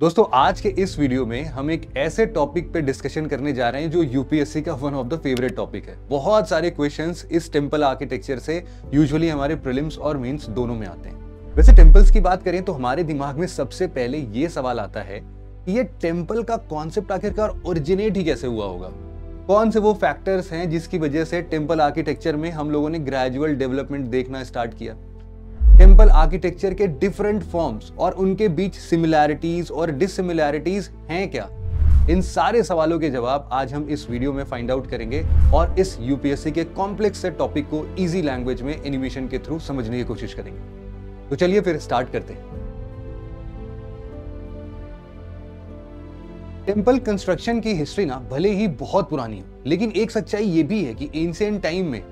दोस्तों आज के इस वीडियो में हम एक ऐसे टॉपिक पे डिस्कशन करने जा रहे हैं जो यूपीएससी का one of the favourite topic है बहुत सारे क्वेश्चंस इस टेंपल आर्किटेक्चर से यूजुअली हमारे प्रिलिम्स और मेंस दोनों में आते हैं वैसे टेम्पल्स की बात करें तो हमारे दिमाग में सबसे पहले ये सवाल आता है कि ये टेम्पल का कॉन्सेप्ट आखिरकार ओरिजिनेट ही कैसे हुआ होगा कौन से वो फैक्टर्स हैं जिसकी वजह से टेम्पल आर्किटेक्चर में हम लोगों ने ग्रेजुअल डेवलपमेंट देखना स्टार्ट किया टेम्पल आर्किटेक्चर के डिफरेंट फॉर्म्स और उनके बीच सिमिलैरिटीज और डिसिमिलैरिटीज हैं क्या इन सारे सवालों के जवाब आज हम इस वीडियो में फाइंड आउट करेंगे और इस यूपीएससी के कॉम्प्लेक्स से टॉपिक को इजी लैंग्वेज में एनिमेशन के थ्रू समझने की कोशिश करेंगे तो चलिए फिर स्टार्ट करते हैं टेम्पल कंस्ट्रक्शन की हिस्ट्री ना भले ही बहुत पुरानी हो लेकिन एक सच्चाई ये भी है कि एंशियंट टाइम में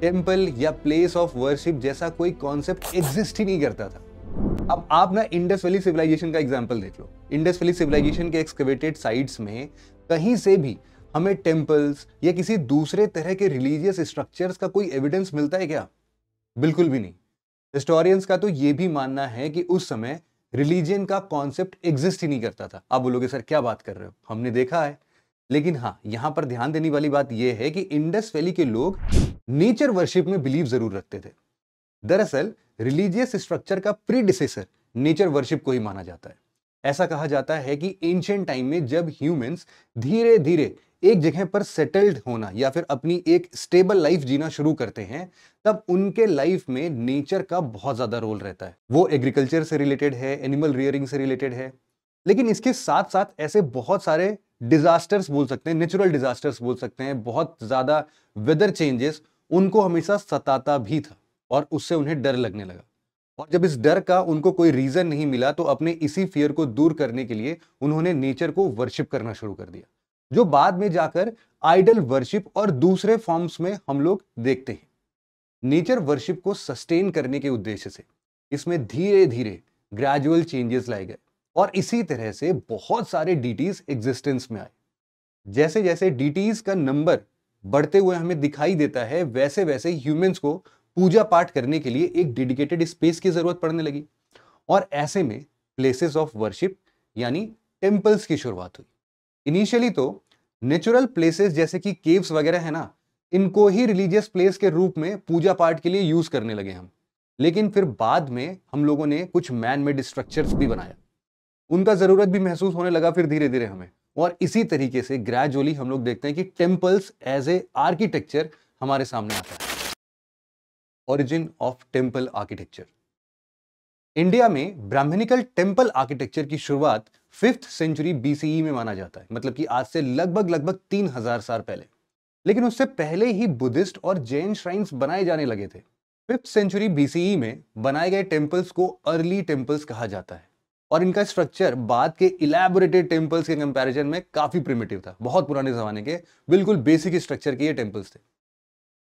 टेम्पल या प्लेस ऑफ वर्शिप जैसा कोई कॉन्सेप्ट एग्जिस्ट ही नहीं करता था अब आप ना इंडस वैली सिविलाइजेशन का एग्जाम्पल देख लो इंडस वैली सिविलाइजेशन के एक्सकवेटेड साइट्स में कहीं से भी हमें टेम्पल्स या किसी दूसरे तरह के रिलीजियस स्ट्रक्चर्स का कोई एविडेंस मिलता है क्या बिल्कुल भी नहीं हिस्टोरियंस का तो ये भी मानना है कि उस समय रिलीजन का कॉन्सेप्ट एग्जिस्ट ही नहीं करता था आप बोलोगे सर क्या बात कर रहे हो हमने देखा है लेकिन हाँ यहाँ पर ध्यान देने वाली बात यह है कि इंडस वैली के लोग नेचर वर्शिप में बिलीव जरूर रखते थे दरअसल रिलीजियस स्ट्रक्चर का प्रीडिसेसर नेचर वर्शिप को ही माना जाता है ऐसा कहा जाता है कि एंशियंट टाइम में जब ह्यूमंस धीरे धीरे एक जगह पर सेटल्ड होना या फिर अपनी एक स्टेबल लाइफ जीना शुरू करते हैं तब उनके लाइफ में नेचर का बहुत ज़्यादा रोल रहता है वो एग्रीकल्चर से रिलेटेड है एनिमल रियरिंग से रिलेटेड है लेकिन इसके साथ साथ ऐसे बहुत सारे डिजास्टर्स बोल सकते हैं नेचुरल डिजास्टर्स बोल सकते हैं बहुत ज़्यादा वेदर चेंजेस उनको हमेशा सताता भी था और उससे उन्हें डर लगने लगा और जब इस डर का उनको कोई रीज़न नहीं मिला तो अपने इसी फियर को दूर करने के लिए उन्होंने नेचर को वर्शिप करना शुरू कर दिया जो बाद में जाकर आइडल वर्शिप और दूसरे फॉर्म्स में हम लोग देखते हैं नेचर वर्शिप को सस्टेन करने के उद्देश्य से इसमें धीरे धीरे ग्रेजुअल चेंजेस लाए गए और इसी तरह से बहुत सारे डीटीज एग्जिस्टेंस में आए जैसे जैसे डीटीज का नंबर बढ़ते हुए हमें दिखाई देता है वैसे वैसे ह्यूमंस को पूजा पाठ करने के लिए एक डेडिकेटेड स्पेस की जरूरत पड़ने लगी और ऐसे में प्लेसेस ऑफ वर्शिप यानी टेम्पल्स की शुरुआत हुई इनिशियली तो नेचुरल प्लेसेस जैसे कि केव्स वगैरह है ना इनको ही रिलीजियस प्लेस के रूप में पूजा पाठ के लिए यूज करने लगे हम लेकिन फिर बाद में हम लोगों ने कुछ मैन मेड स्ट्रक्चर्स भी बनाया उनका ज़रूरत भी महसूस होने लगा फिर धीरे धीरे हमें और इसी तरीके से ग्रेजुअली हम लोग देखते हैं कि टेम्पल्स एज ए आर्किटेक्चर हमारे सामने आता है origin of temple architecture India में ब्राह्मणिकल टेम्पल आर्किटेक्चर की शुरुआत फिफ्थ सेंचुरी बीसीई में माना जाता है मतलब कि आज से लगभग लगभग तीन हजार साल पहले लेकिन उससे पहले ही बुद्धिस्ट और जैन श्राइन्स बनाए जाने लगे थे फिफ्थ सेंचुरी बीसीई में बनाए गए टेम्पल्स को अर्ली टेम्पल्स कहा जाता है और इनका स्ट्रक्चर बाद के इलेबोरेटेड टेम्पल्स के कंपैरिजन में काफ़ी प्रिमेटिव था बहुत पुराने ज़माने के बिल्कुल बेसिक स्ट्रक्चर के ये टेम्पल्स थे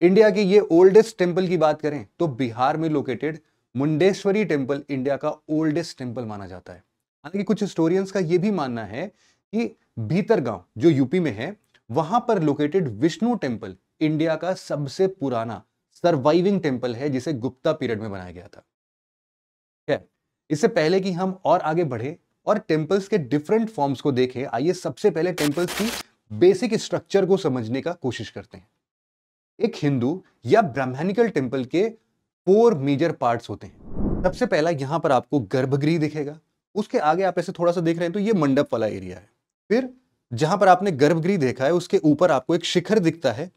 इंडिया के ये ओल्डेस्ट टेम्पल की बात करें तो बिहार में लोकेटेड मुंडेश्वरी टेम्पल इंडिया का ओल्डेस्ट टेम्पल माना जाता है हालांकि कुछ हिस्टोरियंस का ये भी मानना है कि भीतर गांव जो यूपी में है वहां पर लोकेटेड विष्णु टेम्पल इंडिया का सबसे पुराना सर्वाइविंग टेम्पल है जिसे गुप्ता पीरियड में बनाया गया था इससे पहले कि हम और आगे बढ़े और टेम्पल्स के डिफरेंट फॉर्म्स को देखें आइए सबसे पहले टेम्पल्स की बेसिक स्ट्रक्चर को समझने का कोशिश करते हैं एक हिंदू या ब्राह्मणिकल टेम्पल के फोर मेजर पार्ट्स होते हैं सबसे पहला यहाँ पर आपको गर्भगृह दिखेगा उसके आगे आप ऐसे थोड़ा सा देख रहे हैं तो ये मंडप वाला एरिया है फिर जहां पर आपने गर्भगृह देखा है उसके ऊपर आपको एक शिखर दिखता है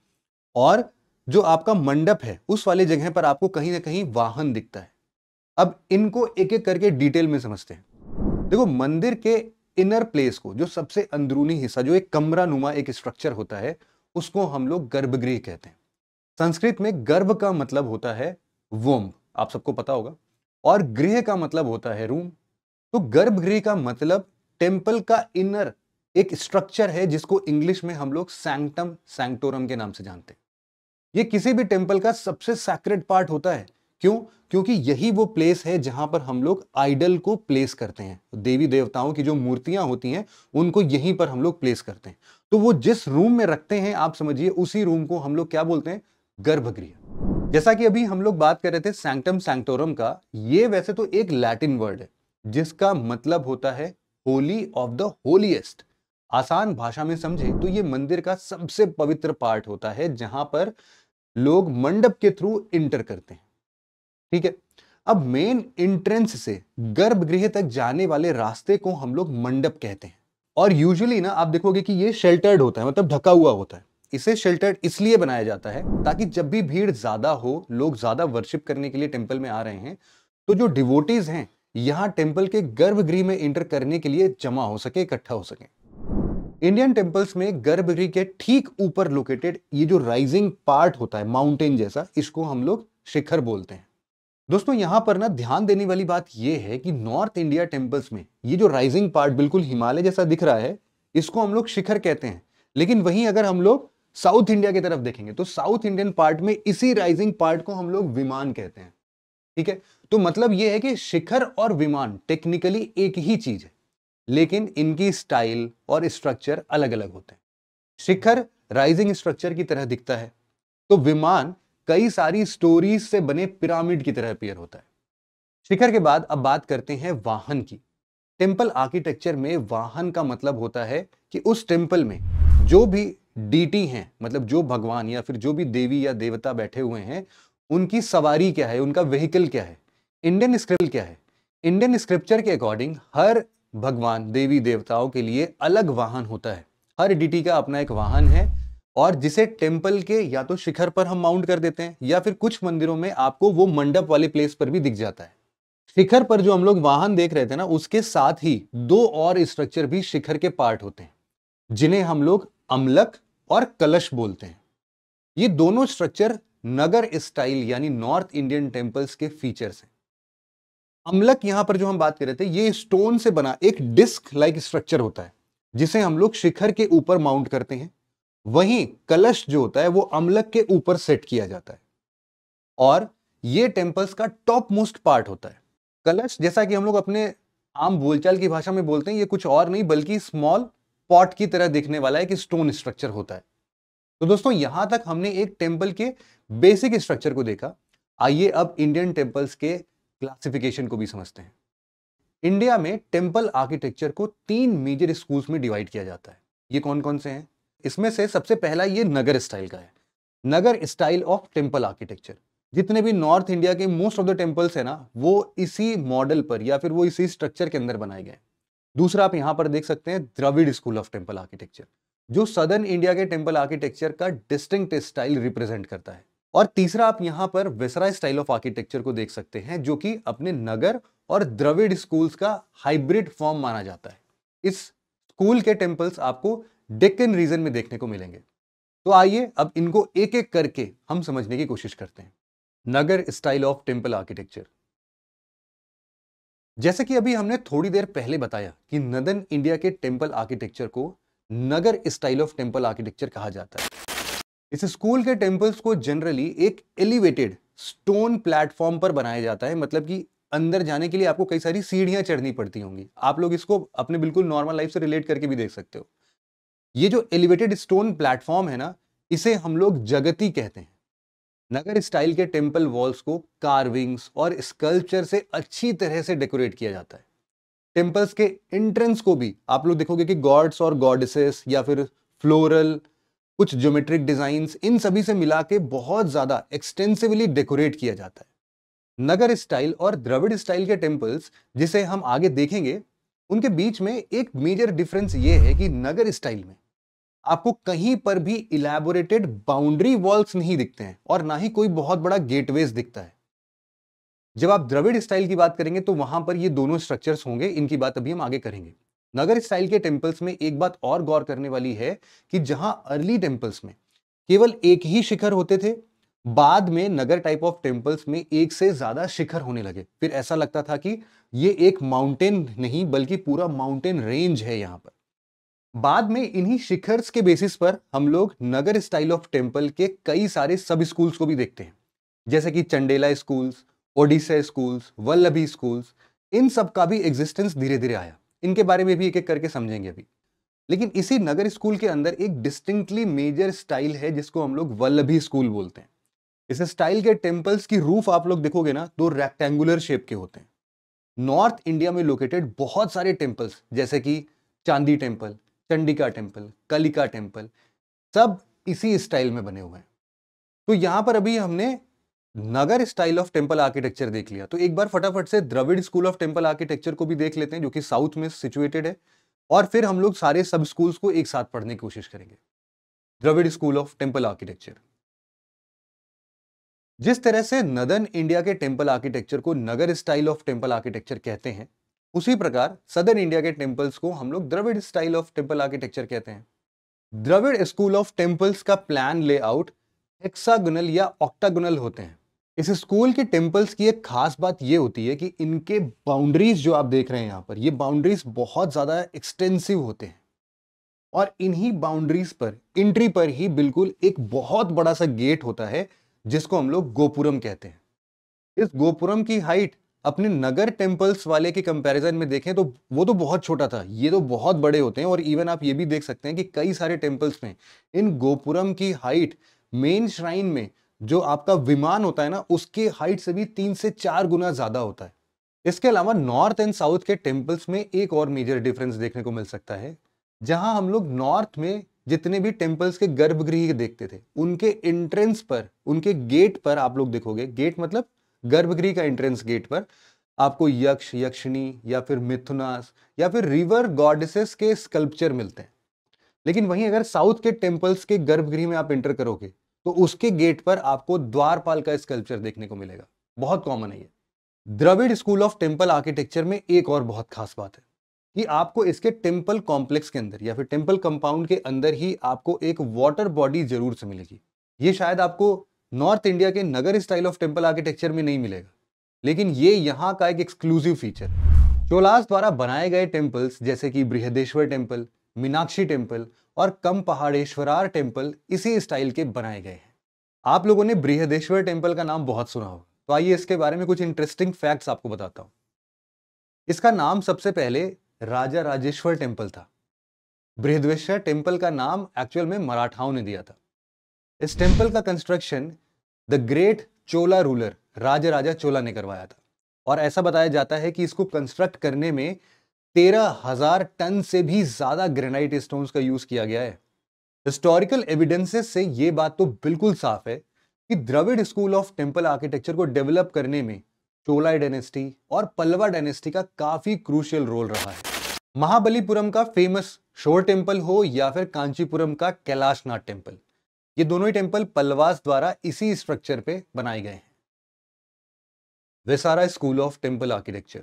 और जो आपका मंडप है उस वाले जगह पर आपको कहीं ना कहीं वाहन दिखता है अब इनको एक एक करके डिटेल में समझते हैं देखो मंदिर के इनर प्लेस को जो सबसे अंदरूनी हिस्सा जो एक कमरा नुमा एक स्ट्रक्चर होता है उसको हम लोग गर्भगृह कहते हैं संस्कृत में गर्भ का मतलब होता है वोम आप सबको पता होगा और गृह का मतलब होता है रूम तो गर्भगृह का मतलब टेम्पल का इनर एक स्ट्रक्चर है जिसको इंग्लिश में हम लोग सैंक्टम सैंक्टोरम के नाम से जानते हैं ये किसी भी टेम्पल का सबसे सैक्रेट पार्ट होता है क्यों क्योंकि यही वो प्लेस है जहां पर हम लोग आइडल को प्लेस करते हैं देवी देवताओं की जो मूर्तियां होती हैं उनको यहीं पर हम लोग प्लेस करते हैं तो वो जिस रूम में रखते हैं आप समझिए उसी रूम को हम लोग क्या बोलते हैं गर्भगृह जैसा कि अभी हम लोग बात कर रहे थे सैंक्टम सैंक्टोरम का ये वैसे तो एक लैटिन वर्ड है जिसका मतलब होता है होली ऑफ द होलीएस्ट आसान भाषा में समझे तो ये मंदिर का सबसे पवित्र पार्ट होता है जहां पर लोग मंडप के थ्रू इंटर करते हैं ठीक है अब मेन इंट्रेंस से गर्भगृह तक जाने वाले रास्ते को हम लोग मंडप कहते हैं और यूजुअली ना आप देखोगे कि ये शेल्टर्ड होता है मतलब ढका हुआ होता है इसे शेल्टर्ड इसलिए बनाया जाता है ताकि जब भी भीड़ ज्यादा हो लोग ज्यादा वर्शिप करने के लिए टेम्पल में आ रहे हैं तो जो डिवोटीज हैं यहाँ टेम्पल के गर्भगृह में इंटर करने के लिए जमा हो सके इकट्ठा हो सके इंडियन टेम्पल्स में गर्भगृह के ठीक ऊपर लोकेटेड ये जो राइजिंग पार्ट होता है माउंटेन जैसा इसको हम लोग शिखर बोलते हैं दोस्तों यहां पर ना ध्यान देने वाली बात यह है कि नॉर्थ इंडिया टेम्पल्स में ये जो राइजिंग पार्ट बिल्कुल हिमालय जैसा दिख रहा है इसको हम लोग शिखर कहते हैं लेकिन वहीं अगर हम लोग साउथ इंडिया की तरफ देखेंगे तो साउथ इंडियन पार्ट में इसी राइजिंग पार्ट को हम लोग विमान कहते हैं ठीक है तो मतलब यह है कि शिखर और विमान टेक्निकली एक ही चीज है लेकिन इनकी स्टाइल और स्ट्रक्चर अलग अलग होते हैं शिखर राइजिंग स्ट्रक्चर की तरह दिखता है तो विमान कई सारी स्टोरीज से बने पिरामिड की तरह अपियर होता है शिखर के बाद अब बात करते हैं वाहन की टेम्पल आर्किटेक्चर में वाहन का मतलब होता है कि उस टेम्पल में जो भी डीटी हैं मतलब जो भगवान या फिर जो भी देवी या देवता बैठे हुए हैं उनकी सवारी क्या है उनका व्हीकल क्या है इंडियन स्क्रिप्ट क्या है इंडियन स्क्रिप्चर के अकॉर्डिंग हर भगवान देवी देवताओं के लिए अलग वाहन होता है हर डीटी का अपना एक वाहन है और जिसे टेम्पल के या तो शिखर पर हम माउंट कर देते हैं या फिर कुछ मंदिरों में आपको वो मंडप वाले प्लेस पर भी दिख जाता है शिखर पर जो हम लोग वाहन देख रहे थे ना उसके साथ ही दो और स्ट्रक्चर भी शिखर के पार्ट होते हैं जिन्हें हम लोग अमलक और कलश बोलते हैं ये दोनों स्ट्रक्चर नगर स्टाइल यानी नॉर्थ इंडियन टेम्पल्स के फीचर्स हैं अमलक यहां पर जो हम बात कर रहे थे ये स्टोन से बना एक डिस्क लाइक स्ट्रक्चर होता है जिसे हम लोग शिखर के ऊपर माउंट करते हैं वहीं कलश जो होता है वो अमलक के ऊपर सेट किया जाता है और ये टेम्पल्स का टॉप मोस्ट पार्ट होता है कलश जैसा कि हम लोग अपने आम बोलचाल की भाषा में बोलते हैं ये कुछ और नहीं बल्कि स्मॉल पॉट की तरह दिखने वाला है कि स्टोन स्ट्रक्चर होता है तो दोस्तों यहां तक हमने एक टेम्पल के बेसिक स्ट्रक्चर को देखा आइए अब इंडियन टेम्पल्स के क्लासिफिकेशन को भी समझते हैं इंडिया में टेम्पल आर्किटेक्चर को तीन मेजर स्कूल्स में डिवाइड किया जाता है ये कौन कौन से हैं इसमें से सबसे पहला ये नगर स्टाइल का है Nagara style of temple architecture जितने भी नॉर्थ इंडिया के मोस्ट ऑफ द टेम्पल्स है ना वो इसी मॉडल पर या फिर वो इसी स्ट्रक्चर के अंदर बनाए गए दूसरा आप यहाँ पर देख सकते हैं Dravida school of temple architecture जो सदर्न इंडिया के टेम्पल आर्किटेक्चर का डिस्टिंक्ट स्टाइल रिप्रेजेंट करता है और तीसरा आप यहाँ पर वेसरा स्टाइल ऑफ आर्किटेक्चर को देख सकते हैं जो कि अपने नगर और द्रविड स्कूल्स का हाइब्रिड फॉर्म माना जाता है इस स्कूल के टेम्पल्स आपको डेक्कन रीजन में देखने को मिलेंगे तो आइए अब इनको एक एक करके हम समझने की कोशिश करते हैं Nagara style of temple architecture जैसे कि अभी हमने थोड़ी देर पहले बताया कि नदन इंडिया के टेम्पल आर्किटेक्चर को Nagara style of temple architecture कहा जाता है इस स्कूल के टेम्पल्स को जनरली एक एलिवेटेड स्टोन प्लेटफॉर्म पर बनाया जाता है मतलब कि अंदर जाने के लिए आपको कई सारी सीढ़ियां चढ़नी पड़ती होंगी आप लोग इसको अपने बिल्कुल नॉर्मल लाइफ से रिलेट करके भी देख सकते हो ये जो एलिवेटेड स्टोन प्लेटफॉर्म है ना इसे हम लोग जगती कहते हैं नगर स्टाइल के टेम्पल वॉल्स को कार्विंग्स और स्कल्पचर से अच्छी तरह से डेकोरेट किया जाता है टेम्पल्स के एंट्रेंस को भी आप लोग देखोगे कि गॉड्स और गॉडसेस या फिर फ्लोरल कुछ ज्योमेट्रिक डिजाइंस इन सभी से मिला के बहुत ज़्यादा एक्सटेंसिवली डेकोरेट किया जाता है नगर स्टाइल और द्रविड़ स्टाइल के टेम्पल्स जिसे हम आगे देखेंगे उनके बीच में एक मेजर डिफरेंस ये है कि नगर स्टाइल में आपको कहीं पर भी इलेबोरेटेड बाउंड्री वॉल्स नहीं दिखते हैं और ना ही कोई बहुत बड़ा गेटवेज दिखता है जब आप द्रविड़ स्टाइल की बात करेंगे तो वहां पर ये दोनों स्ट्रक्चर्स होंगे इनकी बात अभी हम आगे करेंगे नगर स्टाइल के टेम्पल्स में एक बात और गौर करने वाली है कि जहां अर्ली टेम्पल्स में केवल एक ही शिखर होते थे बाद में नगर टाइप ऑफ टेम्पल्स में एक से ज्यादा शिखर होने लगे फिर ऐसा लगता था कि ये एक माउंटेन नहीं बल्कि पूरा माउंटेन रेंज है यहाँ पर बाद में इन्हीं शिखर्स के बेसिस पर हम लोग नगर स्टाइल ऑफ टेम्पल के कई सारे सब स्कूल्स को भी देखते हैं जैसे कि Chandela schools Odisha schools Vallabhi schools इन सब का भी एग्जिस्टेंस धीरे धीरे आया इनके बारे में भी एक एक करके समझेंगे अभी लेकिन इसी नगर स्कूल के अंदर एक डिस्टिंक्टली मेजर स्टाइल है जिसको हम लोग वल्लभी स्कूल बोलते हैं इस स्टाइल के टेम्पल्स की रूफ आप लोग देखोगे ना तो रेक्टेंगुलर शेप के होते हैं नॉर्थ इंडिया में लोकेटेड बहुत सारे टेम्पल्स जैसे कि Chandi temple Chandika temple Kalika temple सब इसी स्टाइल में बने हुए हैं तो यहाँ पर अभी हमने Nagara style of temple architecture देख लिया तो एक बार फटाफट से Dravida school of temple architecture को भी देख लेते हैं जो कि साउथ में सिचुएटेड है और फिर हम लोग सारे सब स्कूल्स को एक साथ पढ़ने की कोशिश करेंगे Dravida school of temple architecture जिस तरह से नदन इंडिया के टेम्पल आर्किटेक्चर को Nagara style of temple architecture कहते हैं उसी प्रकार सदर इंडिया के टेम्पल्स को हम लोग Dravida style of temple architecture कहते हैं द्रविड़ स्कूल ऑफ टेम्पल्स का प्लान लेआउट हेक्सागोनल या ऑक्टागोनल होते हैं इस स्कूल के टेम्पल्स की एक खास बात यह होती है कि इनके बाउंड्रीज जो आप देख रहे हैं यहाँ पर ये बाउंड्रीज बहुत ज़्यादा एक्सटेंसिव होते हैं और इन्हीं बाउंड्रीज पर एंट्री पर ही बिल्कुल एक बहुत बड़ा सा गेट होता है जिसको हम लोग गोपुरम कहते हैं इस गोपुरम की हाइट अपने नगर टेम्पल्स वाले के कंपैरिजन में देखें तो वो तो बहुत छोटा था ये तो बहुत बड़े होते हैं और इवन आप ये भी देख सकते हैं कि कई सारे टेम्पल्स में इन गोपुरम की हाइट मेन श्राइन में जो आपका विमान होता है ना उसके हाइट से भी तीन से चार गुना ज़्यादा होता है इसके अलावा नॉर्थ एंड साउथ के टेम्पल्स में एक और मेजर डिफरेंस देखने को मिल सकता है जहां हम लोग नॉर्थ में जितने भी टेम्पल्स के गर्भगृह देखते थे उनके एंट्रेंस पर उनके गेट पर आप लोग देखोगे गेट मतलब गर्भगृह का एंट्रेंस गेट पर आपको यक्ष यक्षिणी या फिर मिथुनास या फिर रिवर गॉडेसेस के स्कल्पचर मिलते हैं लेकिन वहीं अगर साउथ के टेम्पल्स के गर्भगृह में आप एंटर करोगे तो उसके गेट पर आपको द्वारपाल का स्कल्पचर देखने को मिलेगा बहुत कॉमन है ये Dravida school of temple architecture में एक और बहुत खास बात है कि आपको इसके टेम्पल कॉम्प्लेक्स के अंदर या फिर टेम्पल कंपाउंड के अंदर ही आपको एक वाटर बॉडी जरूर से मिलेगी ये शायद आपको नॉर्थ इंडिया के Nagara style of temple architecture में नहीं मिलेगा लेकिन ये यहाँ का एक एक्सक्लूसिव फीचर चोलास द्वारा बनाए गए टेम्पल्स जैसे कि बृहदेश्वर टेम्पल मीनाक्षी टेम्पल और कम पहाड़ेश्वरार टेम्पल इसी स्टाइल के बनाए गए हैं आप लोगों ने बृहदेश्वर टेम्पल का नाम बहुत सुना होगा तो आइए इसके बारे में कुछ इंटरेस्टिंग फैक्ट्स आपको बताता हूँ इसका नाम सबसे पहले राजा राजेश्वर टेम्पल था बृहद्वेश्वर टेम्पल का नाम एक्चुअल में मराठाओं ने दिया था इस टेम्पल का construction the great Chola ruler Raja Raja Chola ने करवाया था और ऐसा बताया जाता है कि इसको कंस्ट्रक्ट करने में तेरह हजार टन से भी ज्यादा ग्रेनाइट स्टोन्स का यूज किया गया है हिस्टोरिकल एविडेंसेस से ये बात तो बिल्कुल साफ है कि Dravida school of temple architecture को डेवलप करने में चोला डायनेस्टी और पल्लवा डायनेस्टी का काफी क्रूशियल रोल रहा है महाबलीपुरम का फेमस शोर टेम्पल हो या फिर कांचीपुरम का कैलाशनाथ टेम्पल ये दोनों ही टेम्पल पलवास द्वारा इसी स्ट्रक्चर पे बनाए गए हैं Vesara school of temple architecture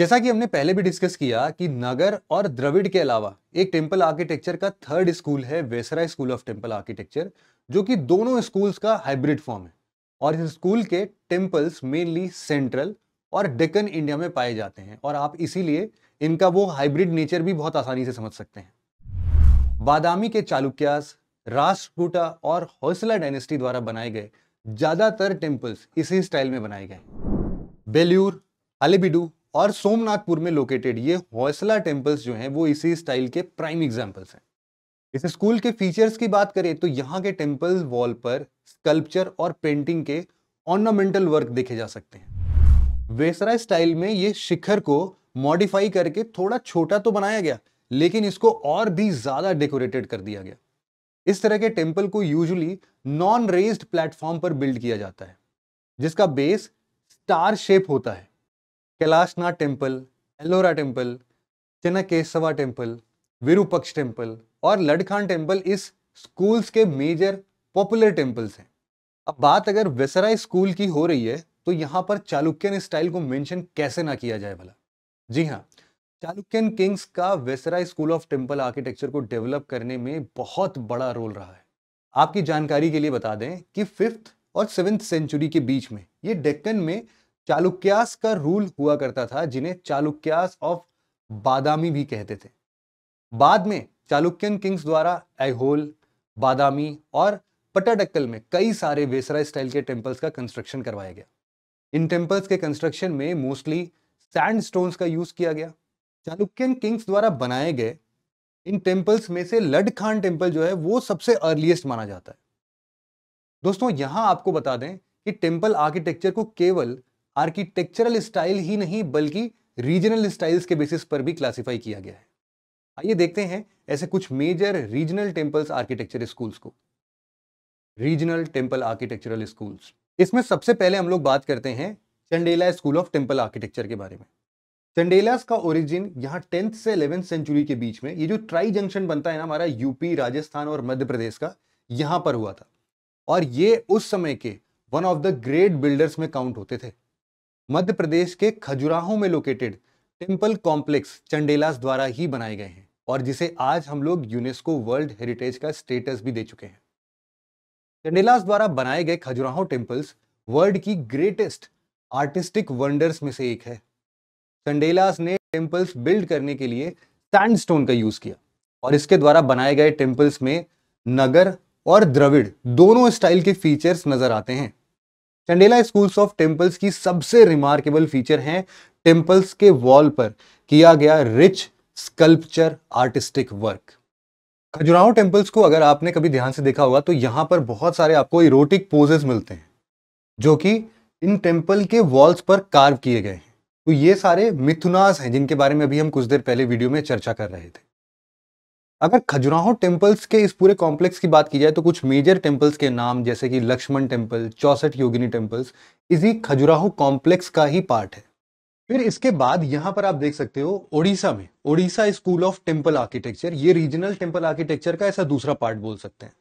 जैसा कि हमने पहले भी डिस्कस किया कि नगर और द्रविड़ के अलावा एक टेम्पल आर्किटेक्चर का थर्ड स्कूल है Vesara school of temple architecture जो कि दोनों स्कूल्स का हाइब्रिड फॉर्म है और इस स्कूल के टेम्पल्स मेनली सेंट्रल और डेकन इंडिया में पाए जाते हैं और आप इसीलिए इनका वो हाइब्रिड नेचर भी बहुत आसानी से समझ सकते हैं बादामी के चालुक्यास राष्ट्रकूटा और हौसला डायनेस्टी द्वारा बनाए गए ज़्यादातर टेम्पल्स इसी स्टाइल में बनाए गए बेल्यूर अलेबिडू और सोमनाथपुर में लोकेटेड ये हौसला टेम्पल्स जो हैं वो इसी स्टाइल के प्राइम एग्जाम्पल्स हैं इस स्कूल के फीचर्स की बात करें तो यहाँ के टेम्पल्स वॉल पर स्कल्पचर और पेंटिंग के ऑर्नामेंटल वर्क देखे जा सकते हैं वेसरा स्टाइल में ये शिखर को मॉडिफाई करके थोड़ा छोटा तो बनाया गया लेकिन इसको और भी ज्यादा डेकोरेटेड कर दिया गया इस तरह के टेम्पल को यूजली नॉन रेज प्लेटफॉर्म पर बिल्ड किया जाता है जिसका बेस स्टार शेप होता है Kailashnath temple Ellora temple Chennakeshava temple Virupaksha temple और लड़खान टेम्पल इस स्कूल्स के मेजर पॉपुलर टेम्पल्स हैं अब बात अगर वेसराय स्कूल की हो रही है तो यहाँ पर चालुक्यन स्टाइल को मेंशन कैसे ना किया जाए भला जी हाँ चालुक्यन किंग्स का Vesara school of temple architecture को डेवलप करने में बहुत बड़ा रोल रहा है आपकी जानकारी के लिए बता दें कि फिफ्थ और सेवेंथ सेंचुरी के बीच में ये डेक्कन में चालुक्यास का रूल हुआ करता था जिन्हें चालुक्यास ऑफ बादामी भी कहते थे बाद में चालुक्यन किंग्स द्वारा एहोल बादामी और पटाडक्कल में कई सारे वेसरा स्टाइल के टेम्पल्स का कंस्ट्रक्शन करवाया गया इन टेम्पल्स के कंस्ट्रक्शन में मोस्टली सैंड स्टोन्स का यूज किया गया चालुक्यन किंग्स द्वारा बनाए गए इन टेम्पल्स में से लड खान टेम्पल जो है वो सबसे अर्लीस्ट माना जाता है दोस्तों यहाँ आपको बता दें कि टेम्पल आर्किटेक्चर को केवल आर्किटेक्चरल स्टाइल ही नहीं बल्कि रीजनल स्टाइल्स के बेसिस पर भी क्लासिफाई किया गया है आइए देखते हैं ऐसे कुछ major regional temples architecture schools को रीजनल टेम्पल आर्किटेक्चरल स्कूल्स इसमें सबसे पहले हम लोग बात करते हैं Chandela school of temple architecture के बारे में चंडेलास का ओरिजिन यहाँ टेंथ से इलेवेंथ सेंचुरी के बीच में ये जो ट्राई जंक्शन बनता है ना हमारा यूपी राजस्थान और मध्य प्रदेश का यहाँ पर हुआ था और ये उस समय के one of the great builders में काउंट होते थे मध्य प्रदेश के खजुराहो में लोकेटेड टेम्पल कॉम्प्लेक्स चंडेलास द्वारा ही बनाए गए हैं और जिसे आज हम लोग यूनेस्को वर्ल्ड हेरिटेज का स्टेटस भी दे चुके हैं चंडेलास द्वारा बनाए गए खजुराहो टेम्पल्स वर्ल्ड की ग्रेटेस्ट आर्टिस्टिक वंडर्स में से एक है चंडेलास ने टेम्पल्स बिल्ड करने के लिए सैंडस्टोन का यूज किया और इसके द्वारा बनाए गए टेम्पल्स में नगर और द्रविड़ दोनों स्टाइल के फीचर्स नजर आते हैं चंडेला स्कूल्स ऑफ टेम्पल्स की सबसे रिमार्केबल फीचर हैं टेम्पल्स के वॉल पर किया गया rich sculpture artistic work Khajuraho temples को अगर आपने कभी ध्यान से देखा होगा तो यहाँ पर बहुत सारे आपको इरोटिक पोजेस मिलते हैं जो कि इन टेम्पल के वॉल्स पर कार्व किए गए हैं तो ये सारे मिथुनास हैं जिनके बारे में अभी हम कुछ देर पहले वीडियो में चर्चा कर रहे थे अगर खजुराहो टेम्पल्स के इस पूरे कॉम्प्लेक्स की बात की जाए तो कुछ मेजर टेम्पल्स के नाम जैसे कि लक्ष्मण टेम्पल चौसठ योगिनी टेम्पल्स इसी खजुराहो कॉम्प्लेक्स का ही पार्ट है फिर इसके बाद यहां पर आप देख सकते हो ओडिशा में Odisha school of temple architecture ये रीजनल टेम्पल आर्किटेक्चर का ऐसा दूसरा पार्ट बोल सकते हैं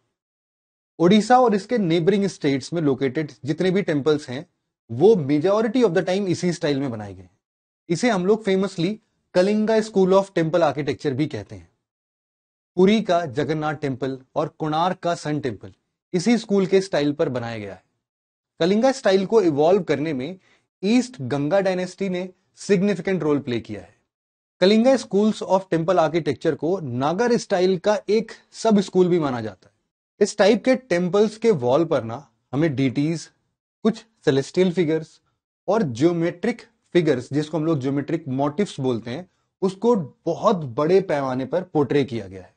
ओडिशा और इसके नेबरिंग स्टेट्स में लोकेटेड जितने भी टेम्पल्स हैं वो मेजोरिटी ऑफ द टाइम इसी स्टाइल में बनाए गए हैं इसे हम लोग famously Kalinga school of temple architecture भी कहते हैं पुरी का जगन्नाथ टेम्पल और कोणार्क का सन टेम्पल इसी स्कूल के स्टाइल पर बनाया गया है कलिंगा स्टाइल को इवॉल्व करने में ईस्ट गंगा डायनेस्टी ने सिग्निफिकेंट रोल प्ले किया है Kalinga schools of temple architecture को नागर स्टाइल का एक सब स्कूल भी माना जाता है इस टाइप के टेंपल्स के वॉल पर ना हमें डीटीज कुछ सेलेस्टियल फिगर्स और ज्योमेट्रिक फिगर्स जिसको हम लोग ज्योमेट्रिक मोटिव्स बोलते हैं उसको बहुत बड़े पैमाने पर पोर्ट्रे किया गया है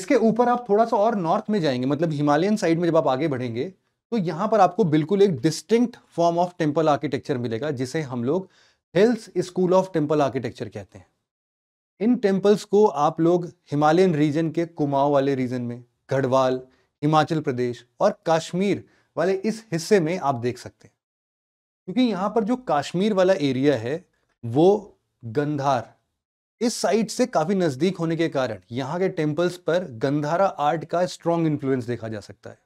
इसके ऊपर आप थोड़ा सा और नॉर्थ में जाएंगे मतलब हिमालयन साइड में जब आप आगे बढ़ेंगे तो यहां पर आपको बिल्कुल एक distinct form of temple architecture मिलेगा जिसे हम लोग hills school of temple architecture कहते हैं इन टेम्पल्स को आप लोग हिमालयन रीजन के कुमाऊं वाले रीजन में गढ़वाल हिमाचल प्रदेश और कश्मीर वाले इस हिस्से में आप देख सकते हैं क्योंकि यहां पर जो काश्मीर वाला एरिया है वो गंधार इस साइड से काफ़ी नज़दीक होने के कारण यहाँ के टेम्पल्स पर गंधारा आर्ट का स्ट्रॉन्ग इन्फ्लुएंस देखा जा सकता है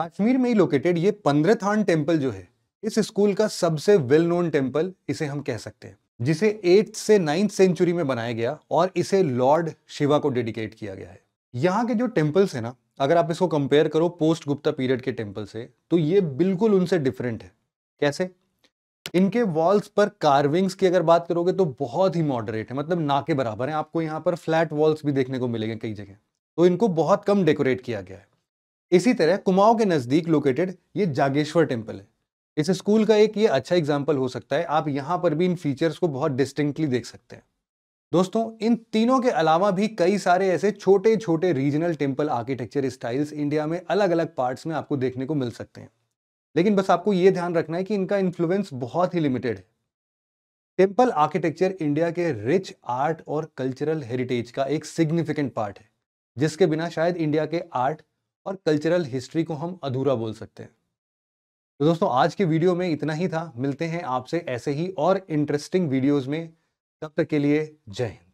कश्मीर में ही लोकेटेड ये पंद्रथान टेम्पल जो है इस स्कूल का सबसे वेल नोन टेम्पल इसे हम कह सकते हैं जिसे एट्थ से नाइन्थ सेंचुरी में बनाया गया और इसे लॉर्ड शिवा को डेडिकेट किया गया है यहाँ के जो टेम्पल्स हैं ना अगर आप इसको कंपेयर करो पोस्ट गुप्ता पीरियड के टेम्पल से तो ये बिल्कुल उनसे डिफरेंट है कैसे इनके वॉल्स पर कार्विंग्स की अगर बात करोगे तो बहुत ही मॉडरेट है मतलब ना के बराबर है आपको यहाँ पर फ्लैट वॉल्स भी देखने को मिलेंगे कई जगह तो इनको बहुत कम डेकोरेट किया गया है इसी तरह कुमाऊं के नज़दीक लोकेटेड ये जागेश्वर टेम्पल है इस स्कूल का एक ये अच्छा एग्जाम्पल हो सकता है आप यहाँ पर भी इन फीचर्स को बहुत डिस्टिंक्टली देख सकते हैं दोस्तों इन तीनों के अलावा भी कई सारे ऐसे छोटे छोटे regional temple architecture styles India में अलग अलग पार्ट्स में आपको देखने को मिल सकते हैं लेकिन बस आपको ये ध्यान रखना है कि इनका इन्फ्लुएंस बहुत ही लिमिटेड है टेम्पल आर्किटेक्चर इंडिया के रिच आर्ट और कल्चरल हेरिटेज का एक सिग्निफिकेंट पार्ट है जिसके बिना शायद इंडिया के आर्ट और कल्चरल हिस्ट्री को हम अधूरा बोल सकते हैं तो दोस्तों आज के वीडियो में इतना ही था मिलते हैं आपसे ऐसे ही और इंटरेस्टिंग वीडियोज़ में तब तक के लिए जय हिंद